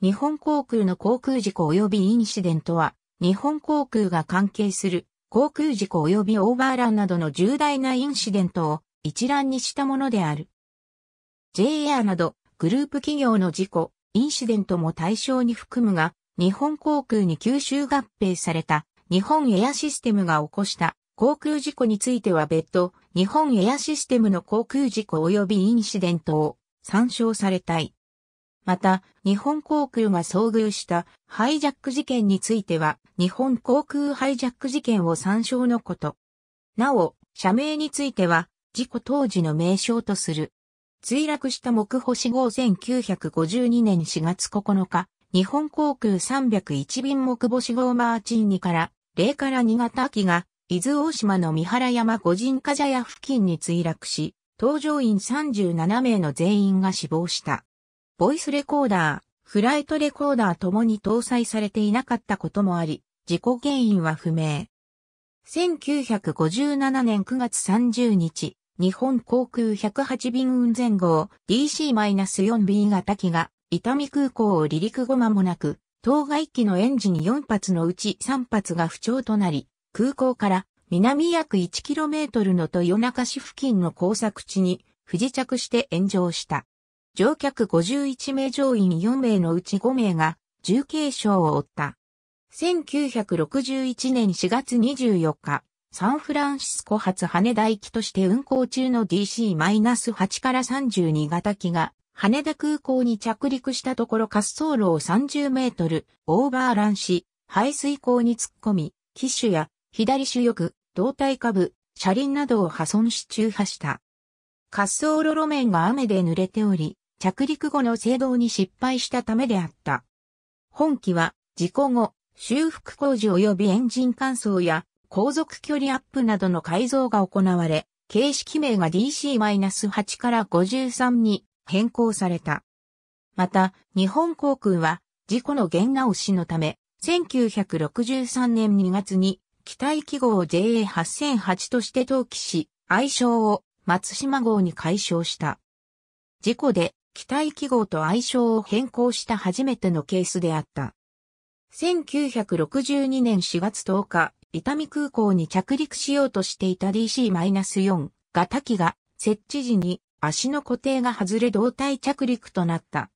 日本航空の航空事故及びインシデントは、日本航空が関係する航空事故及びオーバーランなどの重大なインシデントを一覧にしたものである。JR などグループ企業の事故、インシデントも対象に含むが、日本航空に吸収合併された日本エアシステムが起こした航空事故については別途、日本エアシステムの航空事故及びインシデントを参照されたい。また、日本航空が遭遇したハイジャック事件については、日本航空ハイジャック事件を参照のこと。なお、社名については、事故当時の名称とする。墜落した木星号1952年4月9日、日本航空301便木星号マーチン2から、0から2型機が、伊豆大島の三原山五人火茶屋付近に墜落し、搭乗員37名の全員が死亡した。ボイスレコーダー、フライトレコーダーともに搭載されていなかったこともあり、事故原因は不明。1957年9月30日、日本航空108便運前号 DC-4B 型機が伊丹空港を離陸後間もなく、当該機のエンジン4発のうち3発が不調となり、空港から南約 1km の豊中市付近の工作地に不時着して炎上した。乗客51名乗員4名のうち5名が重軽傷を負った。1961年4月24日、サンフランシスコ発羽田行きとして運行中の DC-8 から32型機が羽田空港に着陸したところ滑走路を30メートルオーバーランし、排水口に突っ込み、機種や左主翼、胴体下部、車輪などを破損し中破した。滑走路路面が雨で濡れており、着陸後の制動に失敗したためであった。本機は事故後、修復工事及びエンジン乾燥や航続距離アップなどの改造が行われ、形式名が DC-8 から53に変更された。また、日本航空は事故の原直しのため、1963年2月に機体記号を JA8008 として登記し、愛称を松島号に改称した。事故で機体記号と愛称を変更した初めてのケースであった。1962年4月10日、伊丹空港に着陸しようとしていた DC-4 型機が設置時に足の固定が外れ胴体着陸となった。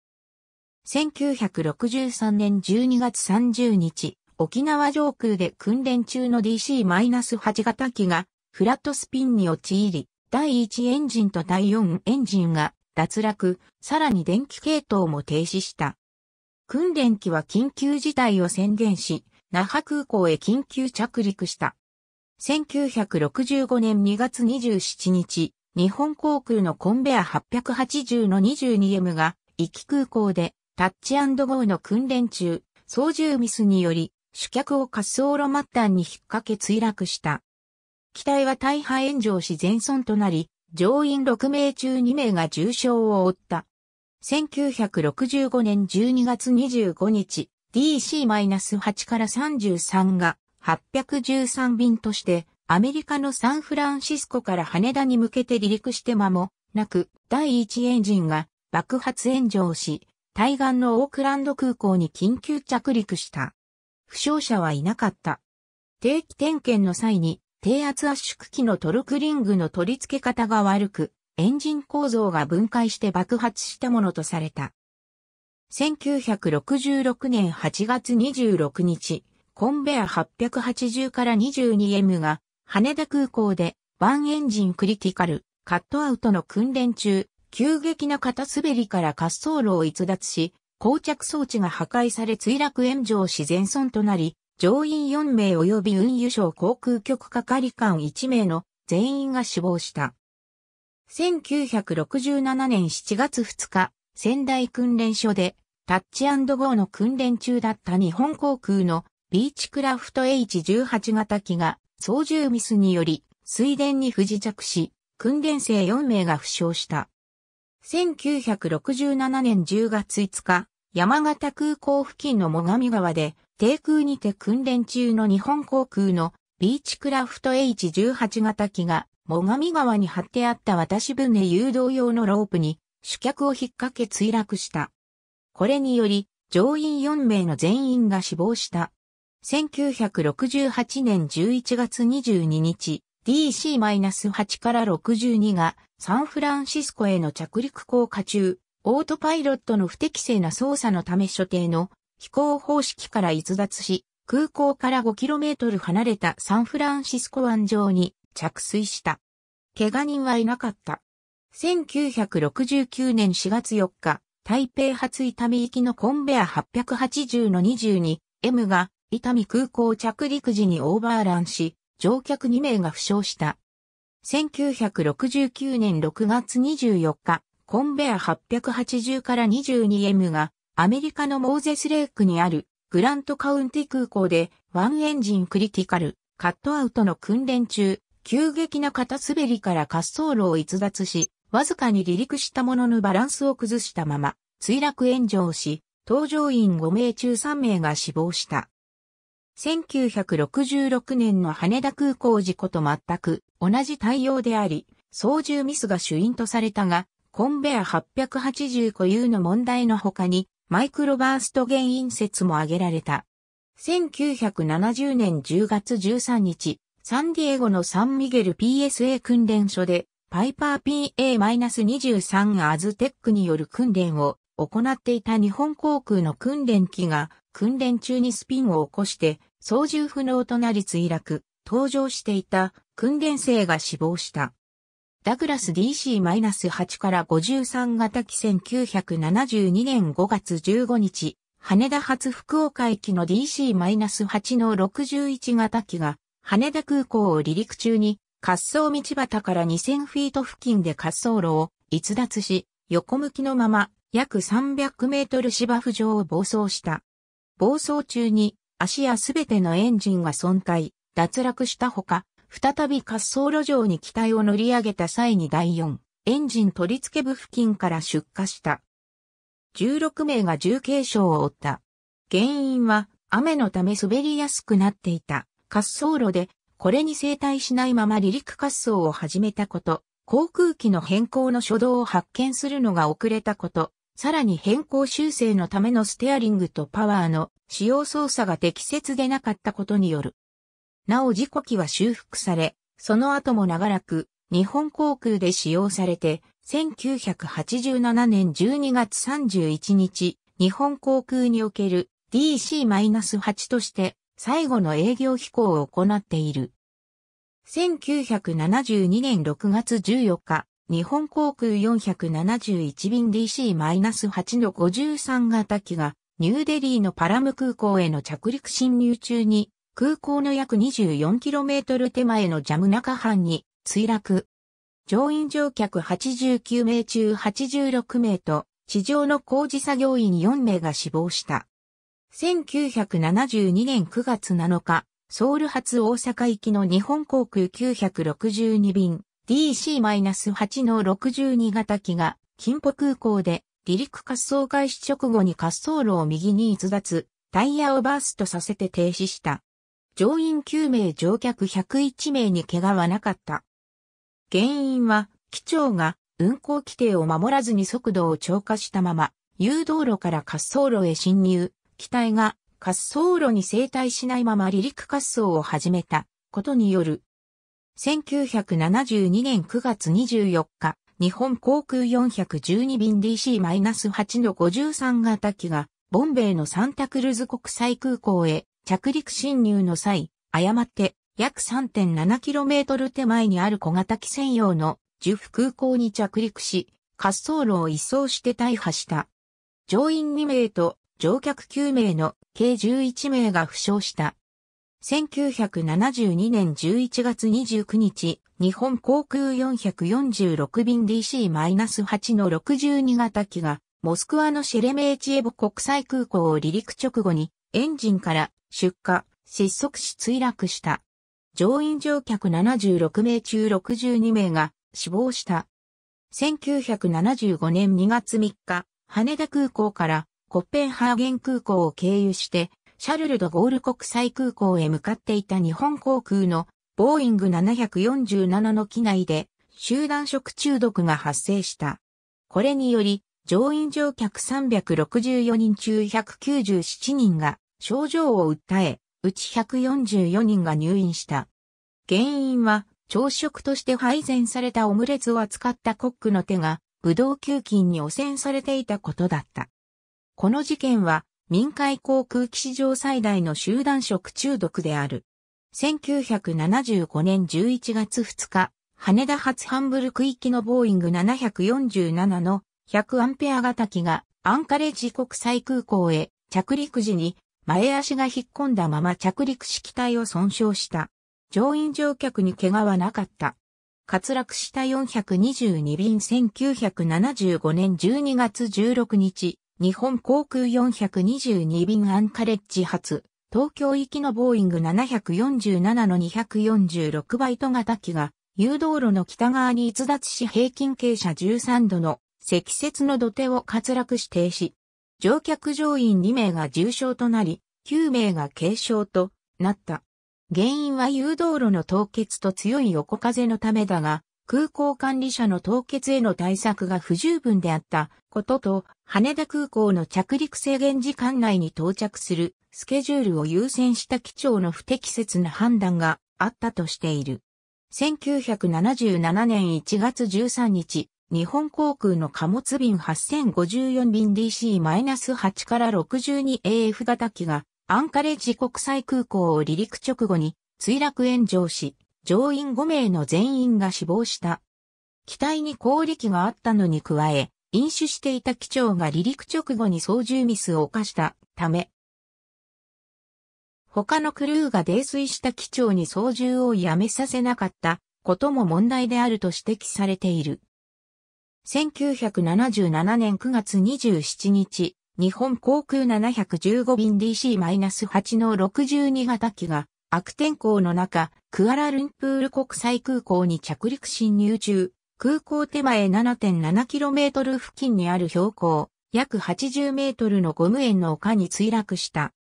1963年12月30日、沖縄上空で訓練中の DC-8 型機がフラットスピンに陥り、第1エンジンと第4エンジンが脱落、さらに電気系統も停止した。訓練機は緊急事態を宣言し、那覇空港へ緊急着陸した。1965年2月27日、日本航空のコンベア880の 22M が、一岐空港でタッチゴーの訓練中、操縦ミスにより、主客を滑走路末端に引っ掛け墜落した。機体は大破炎上し全損となり、乗員6名中2名が重傷を負った。1965年12月25日、DC-8 から33が813便として、アメリカのサンフランシスコから羽田に向けて離陸して間もなく、第1エンジンが爆発炎上し、対岸のオークランド空港に緊急着陸した。負傷者はいなかった。定期点検の際に低圧圧縮機のトルクリングの取り付け方が悪く、エンジン構造が分解して爆発したものとされた。1966年8月26日、コンベア880から 22M が羽田空港でワンエンジンクリティカルカットアウトの訓練中、急激な肩滑りから滑走路を逸脱し、膠着装置が破壊され墜落炎上自然損となり、乗員4名及び運輸省航空局係官1名の全員が死亡した。1967年7月2日、仙台訓練所でタッチゴーの訓練中だった日本航空のビーチクラフト H18 型機が操縦ミスにより水田に不時着し、訓練生4名が負傷した。1967年10月5日、山形空港付近の最上川で低空にて訓練中の日本航空のビーチクラフト H18 型機が、最上川に張ってあった渡し船誘導用のロープに、主客を引っ掛け墜落した。これにより、乗員4名の全員が死亡した。1968年11月22日、DC-8 から62がサンフランシスコへの着陸降下中、オートパイロットの不適正な操作のため所定の飛行方式から逸脱し、空港から 5km 離れたサンフランシスコ湾上に着水した。怪我人はいなかった。1969年4月4日、台北発伊丹行きのコンベア880の 22M が伊丹空港着陸時にオーバーランし、乗客2名が負傷した。1969年6月24日、コンベア880から 22M がアメリカのモーゼスレイクにあるグラントカウンティ空港でワンエンジンクリティカルカットアウトの訓練中、急激な肩滑りから滑走路を逸脱し、わずかに離陸したもののバランスを崩したまま、墜落炎上し、搭乗員5名中3名が死亡した。1966年の羽田空港事故と全く同じ対応であり、操縦ミスが主因とされたが、コンベア880固有の問題の他に、マイクロバースト原因説も挙げられた。1970年10月13日、サンディエゴのサンミゲル PSA 訓練所で、パイパー PA-23 アズテックによる訓練を行っていた日本航空の訓練機が、訓練中にスピンを起こして、操縦不能となり墜落、搭乗していた訓練生が死亡した。ダグラス DC-8 から53型機1972年5月15日、羽田発福岡駅の DC-8 の61型機が、羽田空港を離陸中に、滑走道端から2000フィート付近で滑走路を逸脱し、横向きのまま約300メートル芝生上を暴走した。暴走中に足やすべてのエンジンが損壊、脱落したほか、再び滑走路上に機体を乗り上げた際に第4、エンジン取り付け部付近から出火した。16名が重軽傷を負った。原因は雨のため滑りやすくなっていた滑走路でこれに生対しないまま離陸滑走を始めたこと、航空機の変更の初動を発見するのが遅れたこと、さらに変更修正のためのステアリングとパワーの使用操作が適切でなかったことによるなお事故機は修復され、その後も長らく日本航空で使用されて、1987年12月31日、日本航空における DC-8 として最後の営業飛行を行っている。1972年6月14日、日本航空471便 DC-8 の53型機がニューデリーのパラム空港への着陸侵入中に空港の約 24km 手前のジャムナカ藩に墜落。乗員乗客89名中86名と、地上の工事作業員4名が死亡した。1972年9月7日、ソウル発大阪行きの日本航空962便 DC-8 の62型機が金浦空港で離陸滑走開始直後に滑走路を右に逸脱、タイヤをバーストさせて停止した。乗員9名乗客101名に怪我はなかった。原因は、機長が運行規定を守らずに速度を超過したまま、誘導路から滑走路へ侵入、機体が滑走路に生体しないまま離陸滑走を始めたことによる。1972年9月24日、日本航空412便 DC-8 の53型機が、ボンベイのサンタクルズ国際空港へ着陸侵入の際、誤って約 3.7km 手前にある小型機専用の樹府空港に着陸し、滑走路を一掃して大破した。乗員2名と乗客9名の計11名が負傷した。1972年11月29日、日本航空446便 DC-8 の62型機が、モスクワのシェレメーチエボ国際空港を離陸直後にエンジンから出火、失速し墜落した。乗員乗客76名中62名が死亡した。1975年2月3日、羽田空港からコッペンハーゲン空港を経由して、シャルルド・ゴール国際空港へ向かっていた日本航空のボーイング747の機内で集団食中毒が発生した。これにより、乗員乗客364人中197人が症状を訴え、うち144人が入院した。原因は、朝食として配膳されたオムレツを扱ったコックの手が、ブドウ球菌に汚染されていたことだった。この事件は、民海航空機史上最大の集団食中毒である。1975年11月2日、羽田発ハンブルク行きのボーイング747の100アンペア型機がアンカレッジ国際空港へ着陸時に前足が引っ込んだまま着陸式体を損傷した。乗員乗客に怪我はなかった。滑落した422便1975年12月16日、日本航空422便アンカレッジ発、東京行きのボーイング747の246バイト型機が、誘導路の北側に逸脱し平均傾斜13度の積雪の土手を滑落し停止。乗客乗員2名が重傷となり、9名が軽傷となった。原因は誘導路の凍結と強い横風のためだが、空港管理者の凍結への対策が不十分であったことと、羽田空港の着陸制限時間内に到着するスケジュールを優先した機長の不適切な判断があったとしている。1977年1月13日、日本航空の貨物便8054便 DC-8 から 62AF 型機がアンカレッジ国際空港を離陸直後に墜落炎上し、乗員5名の全員が死亡した。機体に氷力があったのに加え、飲酒していた機長が離陸直後に操縦ミスを犯したため、他のクルーが泥酔した機長に操縦をやめさせなかったことも問題であると指摘されている。1977年9月27日、日本航空715便 DC-8 の62型機が悪天候の中、クアラルンプール国際空港に着陸侵入中、空港手前 7.7km 付近にある標高、約80メートルのゴム園の丘に墜落した。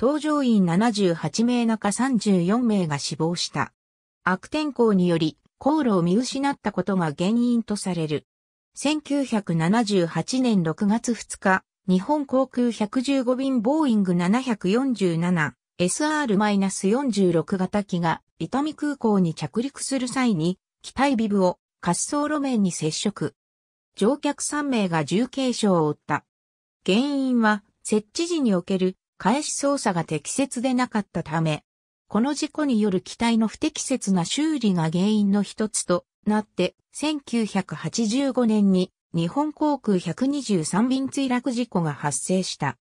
搭乗員78名中34名が死亡した。悪天候により、航路を見失ったことが原因とされる。1978年6月2日、日本航空115便ボーイング 747SR-46 型機が伊丹空港に着陸する際に、機体ビブを滑走路面に接触。乗客3名が重軽傷を負った。原因は設置時における返し操作が適切でなかったため、この事故による機体の不適切な修理が原因の一つとなって1985年に日本航空123便墜落事故が発生した。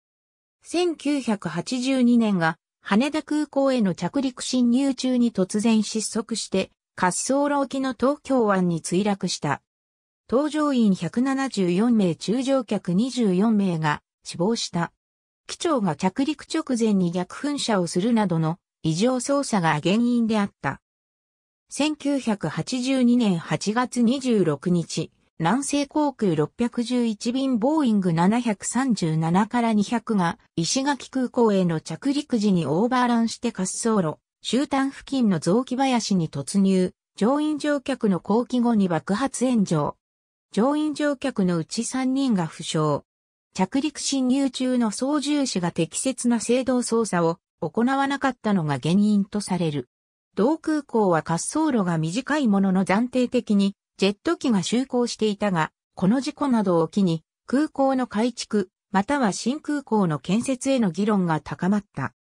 1982年が羽田空港への着陸侵入中に突然失速して滑走路沖の東京湾に墜落した。搭乗員174名中乗客24名が死亡した。機長が着陸直前に逆噴射をするなどの異常操作が原因であった。1982年8月26日、南西航空611便ボーイング737から200が石垣空港への着陸時にオーバーランして滑走路、終端付近の雑木林に突入、乗員乗客の後期後に爆発炎上。乗員乗客のうち3人が負傷。着陸侵入中の操縦士が適切な制動操作を行わなかったのが原因とされる。同空港は滑走路が短いものの暫定的にジェット機が就航していたが、この事故などを機に空港の改築、または新空港の建設への議論が高まった。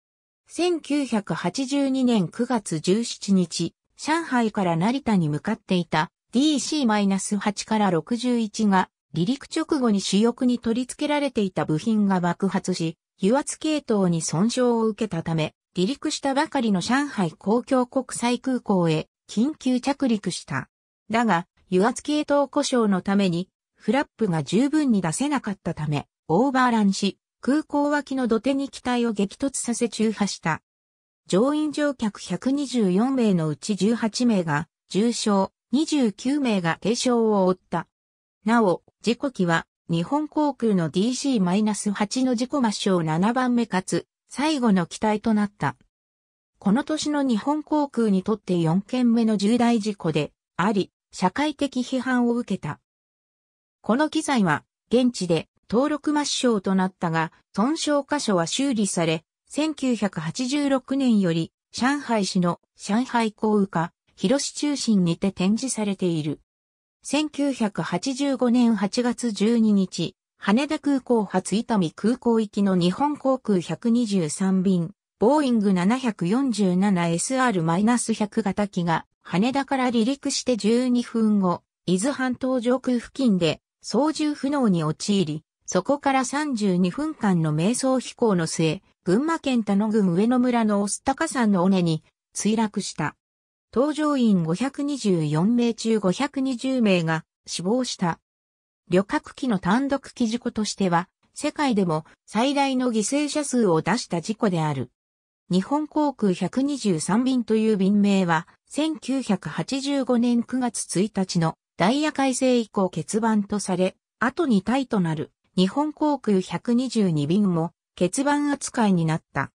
1982年9月17日、上海から成田に向かっていた DC-8 から61が離陸直後に主翼に取り付けられていた部品が爆発し、油圧系統に損傷を受けたため、離陸したばかりの上海公共国際空港へ緊急着陸した。だが、油圧系統故障のために、フラップが十分に出せなかったため、オーバーランし、空港脇の土手に機体を激突させ中破した。乗員乗客124名のうち18名が重傷、29名が軽傷を負った。なお、事故機は日本航空の DC-8 の事故抹消7番目かつ最後の機体となった。この年の日本航空にとって4件目の重大事故であり、社会的批判を受けた。この機材は現地で登録抹消となったが、損傷箇所は修理され、1986年より上海市の上海港宇化、広市中心にて展示されている。1985年8月12日、羽田空港発伊丹空港行きの日本航空123便、ボーイング 747SR-100 型機が羽田から離陸して12分後、伊豆半島上空付近で操縦不能に陥り、そこから32分間の瞑想飛行の末、群馬県田野郡上野村のスタカ山の尾根に墜落した。搭乗員524名中520名が死亡した。旅客機の単独機事故としては、世界でも最大の犠牲者数を出した事故である。日本航空123便という便名は、1985年9月1日のダイヤ改正以降欠番とされ、後にタイとなる日本航空122便も欠番扱いになった。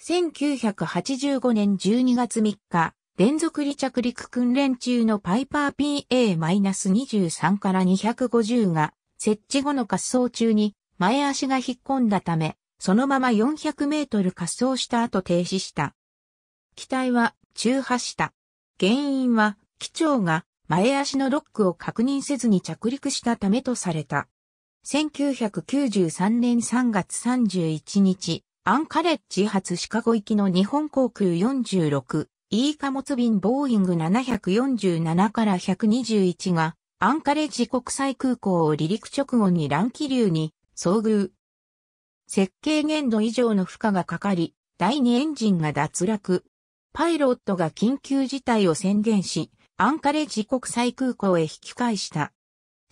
1985年12月3日、連続離着陸訓練中のパイパー PA-23 から250が設置後の滑走中に前足が引っ込んだため、そのまま400メートル滑走した後停止した。機体は中破した。原因は機長が前足のロックを確認せずに着陸したためとされた。1993年3月31日、アンカレッジ発シカゴ行きの日本航空46 E 貨物便ボーイング747から121が、アンカレッジ国際空港を離陸直後に乱気流に遭遇。設計限度以上の負荷がかかり、第2エンジンが脱落。パイロットが緊急事態を宣言し、アンカレッジ国際空港へ引き返した。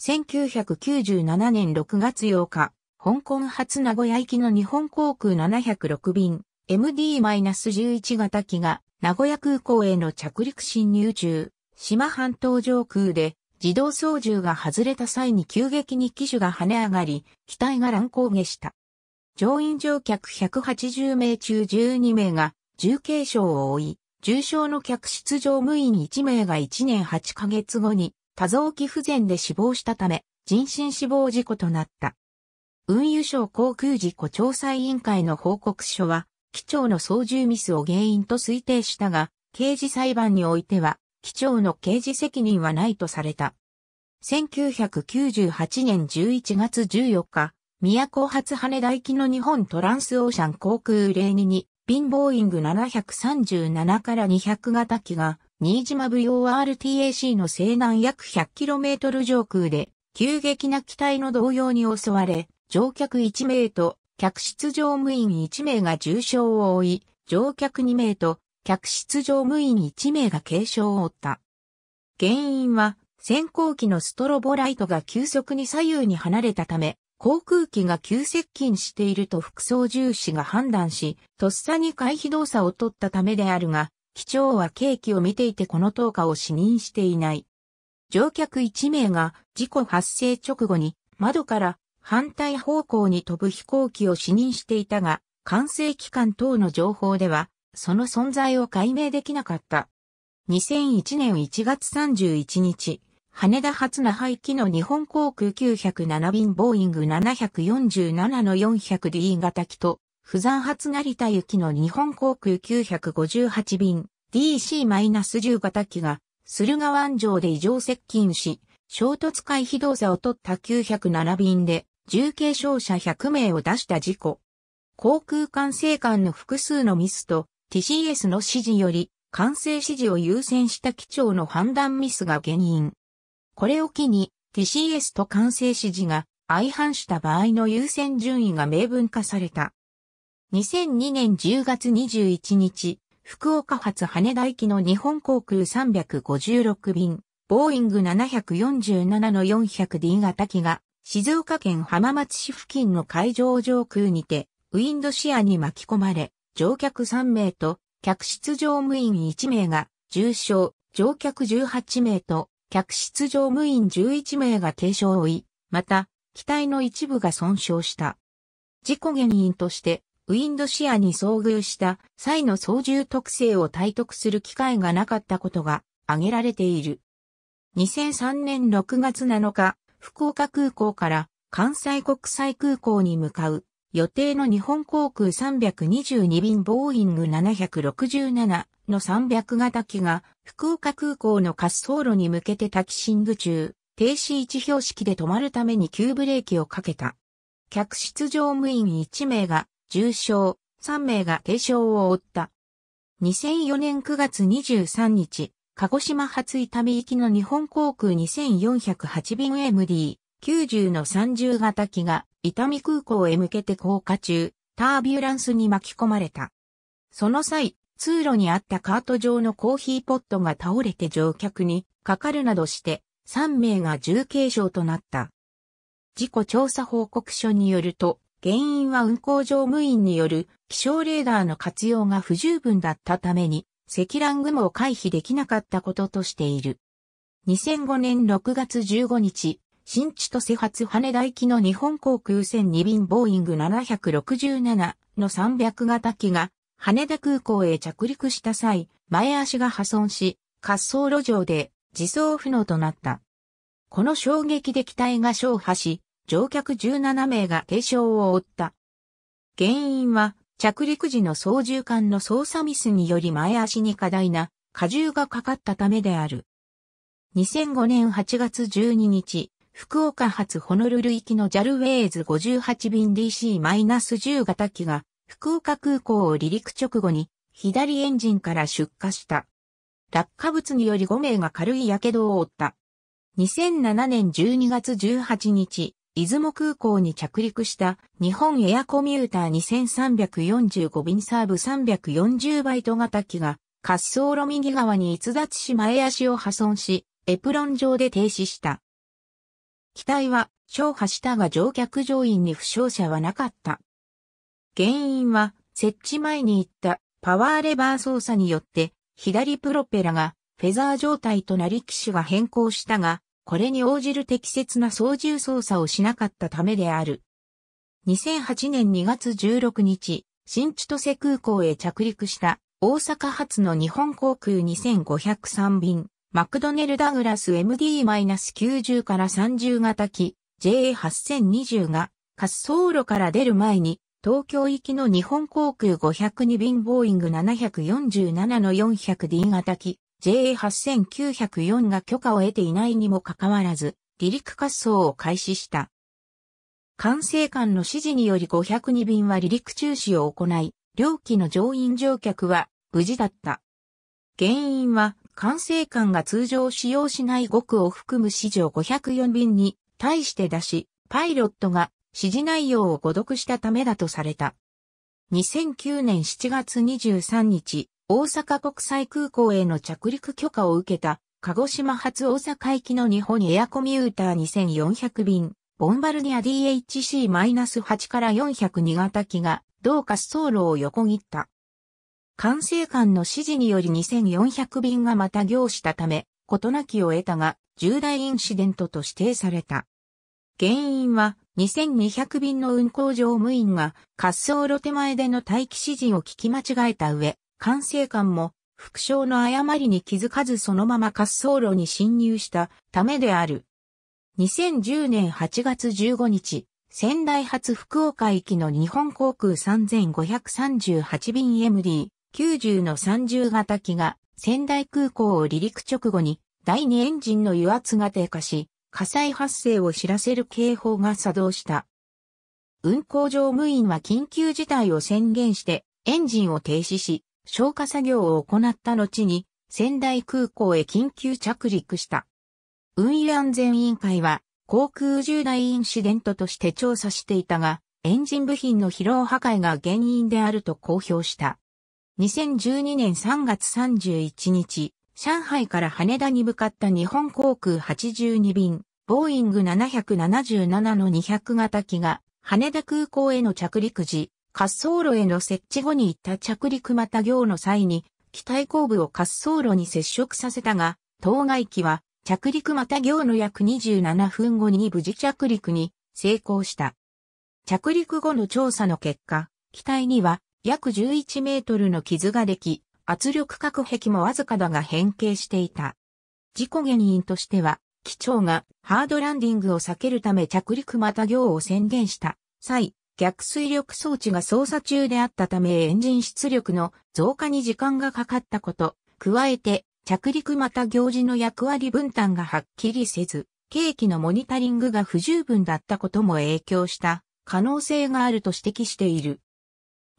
1997年6月8日、香港発名古屋行きの日本航空706便 MD-11 型機が名古屋空港への着陸侵入中、島半島上空で自動操縦が外れた際に急激に機種が跳ね上がり、機体が乱高下した。乗員乗客180名中12名が重軽傷を負い、重傷の客室乗務員1名が1年8ヶ月後に多臓器不全で死亡したため、人身死亡事故となった。運輸省航空事故調査委員会の報告書は、機長の操縦ミスを原因と推定したが、刑事裁判においては、機長の刑事責任はないとされた。1998年11月14日、宮古発羽田行きの日本トランスオーシャン航空02に、ンボーイング737から200型機が、新島 VORTAC の西南約 100km 上空で、急激な機体の動揺に襲われ、乗客1名と客室乗務員1名が重傷を負い、乗客2名と客室乗務員1名が軽傷を負った。原因は、先行機のストロボライトが急速に左右に離れたため、航空機が急接近していると副操縦士が判断し、とっさに回避動作を取ったためであるが、機長は景気を見ていてこの投下を視認していない。乗客1名が事故発生直後に窓から反対方向に飛ぶ飛行機を視認していたが、管制機関等の情報では、その存在を解明できなかった。2001年1月31日、羽田発那覇行きの日本航空907便ボーイング747の 400D 型機と、釜山発成田行きの日本航空958便 DC-10 型機が駿河湾上で異常接近し、衝突回避動作を取った907便で重軽傷者100名を出した事故。航空管制官の複数のミスと TCS の指示より管制指示を優先した機長の判断ミスが原因。これを機に TCS と管制指示が相反した場合の優先順位が明文化された。2002年10月21日、福岡発羽田行きの日本航空356便、ボーイング747の 400D 型機が静岡県浜松市付近の海上上空にて、ウィンドシアに巻き込まれ、乗客3名と、客室乗務員1名が重傷、乗客18名と、客室乗務員11名が軽傷を負い、また、機体の一部が損傷した。事故原因として、ウィンドシアに遭遇した際の操縦特性を体得する機会がなかったことが挙げられている。2003年6月7日、福岡空港から関西国際空港に向かう予定の日本航空322便ボーイング767の300型機が福岡空港の滑走路に向けてタキシング中、停止位置標識で止まるために急ブレーキをかけた。客室乗務員1名が重傷、3名が軽傷を負った。2004年9月23日、鹿児島発伊丹行きの日本航空2408便 MD90 の30型機が伊丹空港へ向けて降下中、タービュランスに巻き込まれた。その際、通路にあったカート上のコーヒーポットが倒れて乗客にかかるなどして3名が重軽傷となった。事故調査報告書によると、原因は運航乗務員による気象レーダーの活用が不十分だったために積乱雲を回避できなかったこととしている。2005年6月15日、新千歳発羽田行きの日本航空船2便ボーイング767の300型機が羽田空港へ着陸した際、前足が破損し、滑走路上で自走不能となった。この衝撃で機体が消破し、乗客17名が軽傷を負った。原因は着陸時の操縦艦の操作ミスにより前足に過大な荷重がかかったためである。2005年8月12日、福岡発ホノルル行きの JAL ウェイズ58便 DC-10 型機が福岡空港を離陸直後に左エンジンから出火した。落下物により5名が軽い火傷を負った。2007年12月18日、出雲空港に着陸した日本エアコミューター2345便サーブ340バイト型機が滑走路右側に逸脱し前足を破損し、エプロン上で停止した。機体は消破したが乗客乗員に負傷者はなかった。原因は設置前に行ったパワーレバー操作によって左プロペラがフェザー状態となり機種が変更したがこれに応じる適切な操縦操作をしなかったためである。2008年2月16日、新千歳空港へ着陸した大阪発の日本航空2503便、マクドネル・ダグラス MD-90 から30型機 JA8020 が滑走路から出る前に東京行きの日本航空502便ボーイング747の 400D 型機 JA8904 が許可を得ていないにもかかわらず、離陸滑走を開始した。管制官の指示により502便は離陸中止を行い、両機の乗員乗客は無事だった。原因は、管制官が通常使用しない5区を含む示を504便に対して出し、パイロットが指示内容を誤読したためだとされた。2009年7月23日、大阪国際空港への着陸許可を受けた、鹿児島発大阪行きの日本エアコミューター2400便、ボンバルディア DHC-8 から402型機が、同滑走路を横切った。管制官の指示により2400便がまた行したため、事なきを得たが、重大インシデントと指定された。原因は、2200便の運行乗務員が滑走路手前での待機指示を聞き間違えた上、管制官も、副将の誤りに気づかずそのまま滑走路に侵入したためである。2010年8月15日、仙台発福岡行きの日本航空3538便 MD90 の30型機が仙台空港を離陸直後に第2エンジンの油圧が低下し、火災発生を知らせる警報が作動した。運航乗務員は緊急事態を宣言してエンジンを停止し、消火作業を行った後に仙台空港へ緊急着陸した。運輸安全委員会は航空重大インシデントとして調査していたが、エンジン部品の疲労破壊が原因であると公表した。2012年3月31日、上海から羽田に向かった日本航空82便、ボーイング777の200型機が羽田空港への着陸時、滑走路への設置後に行った着陸また行の際に、機体後部を滑走路に接触させたが、当該機は着陸また行の約27分後に無事着陸に成功した。着陸後の調査の結果、機体には約11メートルの傷ができ、圧力隔壁もわずかだが変形していた。事故原因としては、機長がハードランディングを避けるため着陸また行を宣言した際、逆水力装置が操作中であったためエンジン出力の増加に時間がかかったこと、加えて着陸また行事の役割分担がはっきりせず、計器のモニタリングが不十分だったことも影響した可能性があると指摘している。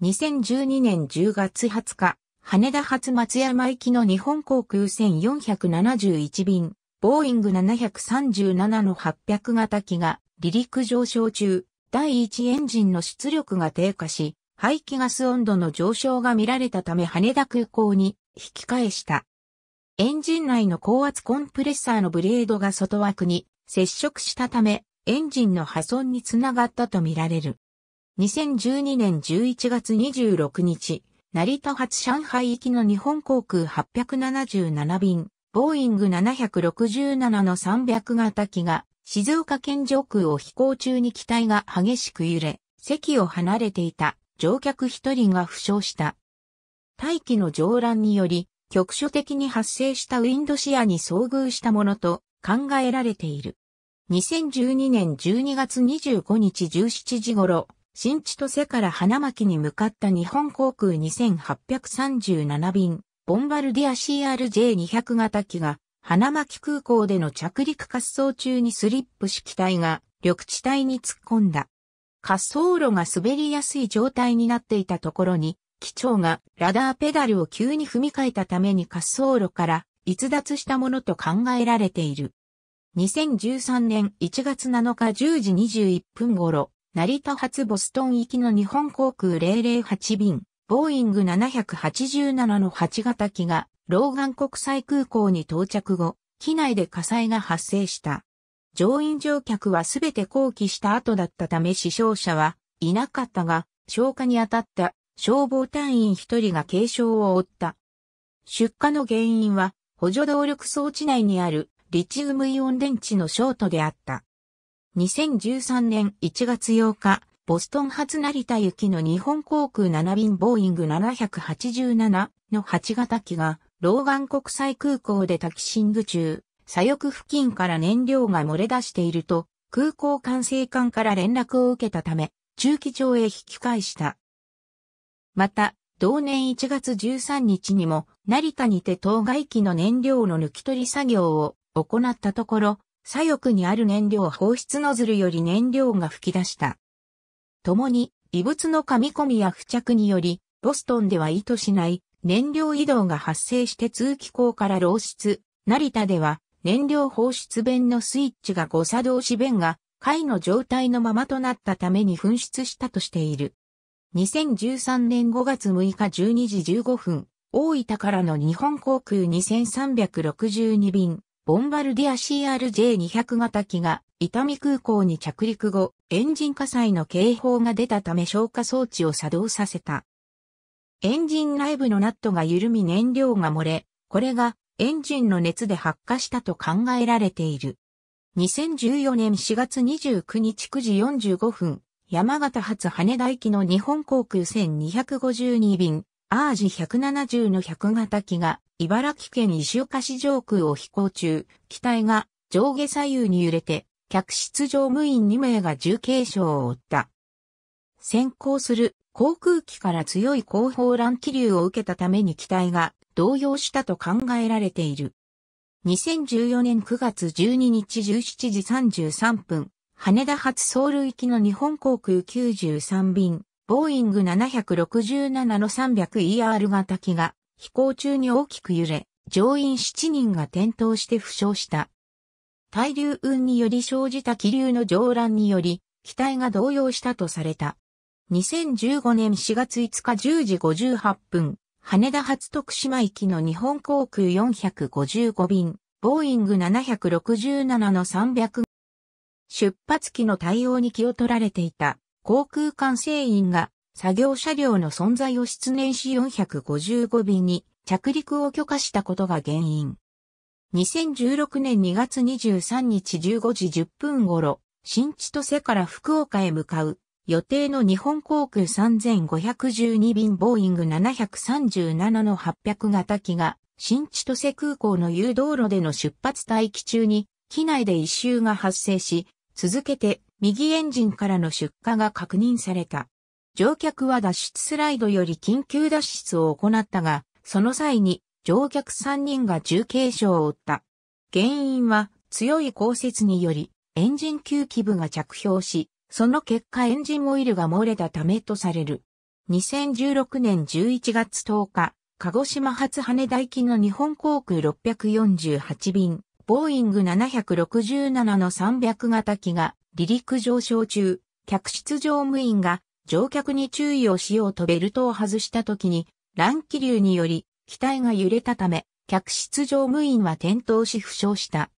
2012年10月20日、羽田発松山行きの日本航空1471便、ボーイング737の800型機が離陸上昇中、第1エンジンの出力が低下し、排気ガス温度の上昇が見られたため羽田空港に引き返した。エンジン内の高圧コンプレッサーのブレードが外枠に接触したため、エンジンの破損につながったとみられる。2012年11月26日、成田発上海行きの日本航空877便、ボーイング767の300型機が静岡県上空を飛行中に機体が激しく揺れ、席を離れていた乗客一人が負傷した。大気の上乱により、局所的に発生したウィンドシアに遭遇したものと考えられている。2012年12月25日17時頃、新千歳から花巻に向かった日本航空2837便、ボンバルディア CRJ200 型機が花巻空港での着陸滑走中にスリップし機体が緑地帯に突っ込んだ。滑走路が滑りやすい状態になっていたところに、機長がラダーペダルを急に踏み替えたために滑走路から逸脱したものと考えられている。2013年1月7日10時21分頃、成田発ボストン行きの日本航空008便、ボーイング787の8型機がローガン国際空港に到着後、機内で火災が発生した。乗員乗客はすべて降機した後だったため死傷者はいなかったが、消火に当たった消防隊員一人が軽傷を負った。出火の原因は補助動力装置内にあるリチウムイオン電池のショートであった。2013年1月8日、ボストン発成田行きの日本航空7便ボーイング787の8型機がローガン国際空港でタキシング中、左翼付近から燃料が漏れ出していると、空港管制官から連絡を受けたため、駐機場へ引き返した。また、同年1月13日にも、成田にて当該機の燃料の抜き取り作業を行ったところ、左翼にある燃料放出ノズルより燃料が噴き出した。共に、異物の噛み込みや付着により、ボストンでは意図しない燃料移動が発生して通気口から漏出。成田では燃料放出弁のスイッチが誤作動し弁が貝の状態のままとなったために紛失したとしている。2013年5月6日12時15分、大分からの日本航空2362便、ボンバルディア CRJ200 型機が伊丹空港に着陸後、エンジン火災の警報が出たため消火装置を作動させた。エンジン内部のナットが緩み燃料が漏れ、これがエンジンの熱で発火したと考えられている。2014年4月29日9時45分、山形発羽田行きの日本航空1252便、アージ170の100型機が茨城県石岡市上空を飛行中、機体が上下左右に揺れて、客室乗務員2名が重軽傷を負った。先行する航空機から強い後方乱気流を受けたために機体が動揺したと考えられている。2014年9月12日17時33分、羽田発ソウル行きの日本航空93便、ボーイング767の 300ER 型機が飛行中に大きく揺れ、乗員7人が転倒して負傷した。対流運により生じた気流の上乱により、機体が動揺したとされた。2015年4月5日10時58分、羽田発徳島行きの日本航空455便、ボーイング767の300出発機の対応に気を取られていた航空管制員が作業車両の存在を失念し455便に着陸を許可したことが原因。2016年2月23日15時10分頃、新千歳から福岡へ向かう予定の日本航空3512便ボーイング737の800型機が、新千歳空港の誘導路での出発待機中に、機内で一周が発生し、続けて右エンジンからの出火が確認された。乗客は脱出スライドより緊急脱出を行ったが、その際に乗客3人が重軽傷を負った。原因は強い降雪によりエンジン吸気部が着氷し、その結果エンジンオイルが漏れたためとされる。2016年11月10日、鹿児島発羽田行きの日本航空648便、ボーイング767の300型機が離陸上昇中、客室乗務員が乗客に注意をしようとベルトを外した時に乱気流により機体が揺れたため、客室乗務員は転倒し負傷した。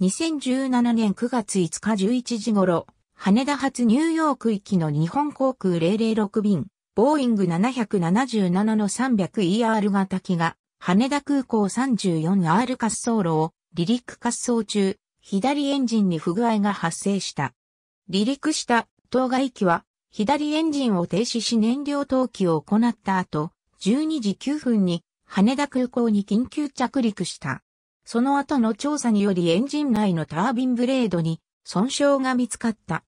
2017年9月5日11時頃、羽田発ニューヨーク行きの日本航空006便、ボーイング777の 300ER 型機が、羽田空港 34R 滑走路を離陸滑走中、左エンジンに不具合が発生した。離陸した当該機は、左エンジンを停止し燃料投機を行った後、12時9分に羽田空港に緊急着陸した。その後の調査によりエンジン内のタービンブレードに損傷が見つかった。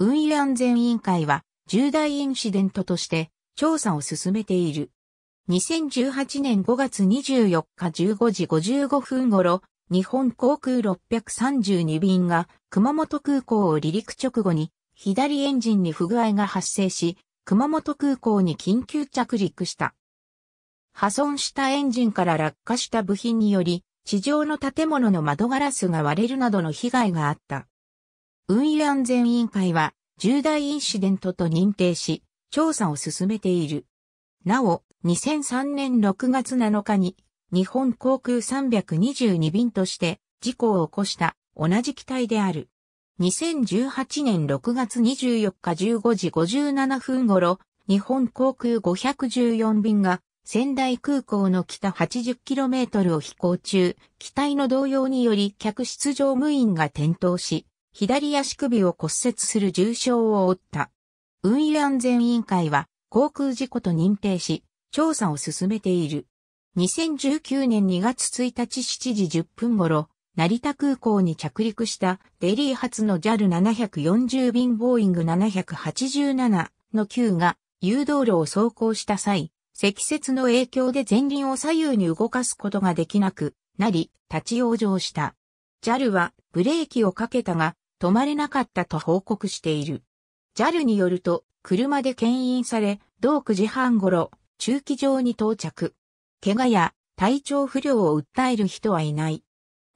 運輸安全委員会は重大インシデントとして調査を進めている。2018年5月24日15時55分頃、日本航空632便が熊本空港を離陸直後に左エンジンに不具合が発生し、熊本空港に緊急着陸した。破損したエンジンから落下した部品により、地上の建物の窓ガラスが割れるなどの被害があった。運輸安全委員会は重大インシデントと認定し、調査を進めている。なお、2003年6月7日に日本航空322便として事故を起こした同じ機体である。2018年6月24日15時57分頃、日本航空514便が仙台空港の北 80km を飛行中、機体の動揺により客室乗務員が転倒し、左足首を骨折する重傷を負った。運輸安全委員会は航空事故と認定し、調査を進めている。2019年2月1日7時10分頃、成田空港に着陸したデリー発の JAL740 便ボーイング787の9が誘導路を走行した際、積雪の影響で前輪を左右に動かすことができなくなり、立ち往生した。JAL はブレーキをかけたが、止まれなかったと報告している。JAL によると、車で牽引され、同9時半頃、駐機場に到着。怪我や体調不良を訴える人はいない。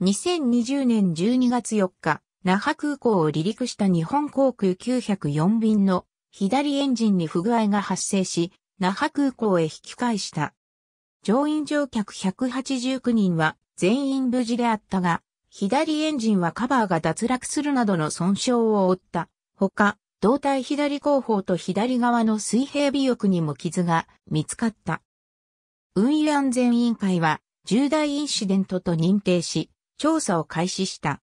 2020年12月4日、那覇空港を離陸した日本航空904便の左エンジンに不具合が発生し、那覇空港へ引き返した。乗員乗客189人は全員無事であったが、左エンジンはカバーが脱落するなどの損傷を負った。ほか、胴体左後方と左側の水平尾翼にも傷が見つかった。運輸安全委員会は重大インシデントと認定し、調査を開始した。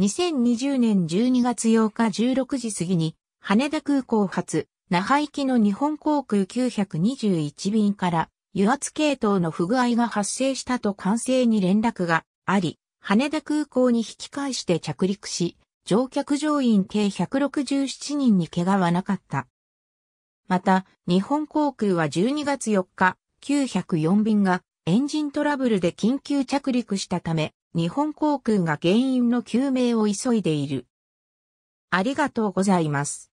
2020年12月8日16時過ぎに、羽田空港発、那覇行きの日本航空921便から、油圧系統の不具合が発生したと管制に連絡があり、羽田空港に引き返して着陸し、乗客乗員計167人に怪我はなかった。また、日本航空は12月4日、904便がエンジントラブルで緊急着陸したため、日本航空が原因の究明を急いでいる。ありがとうございます。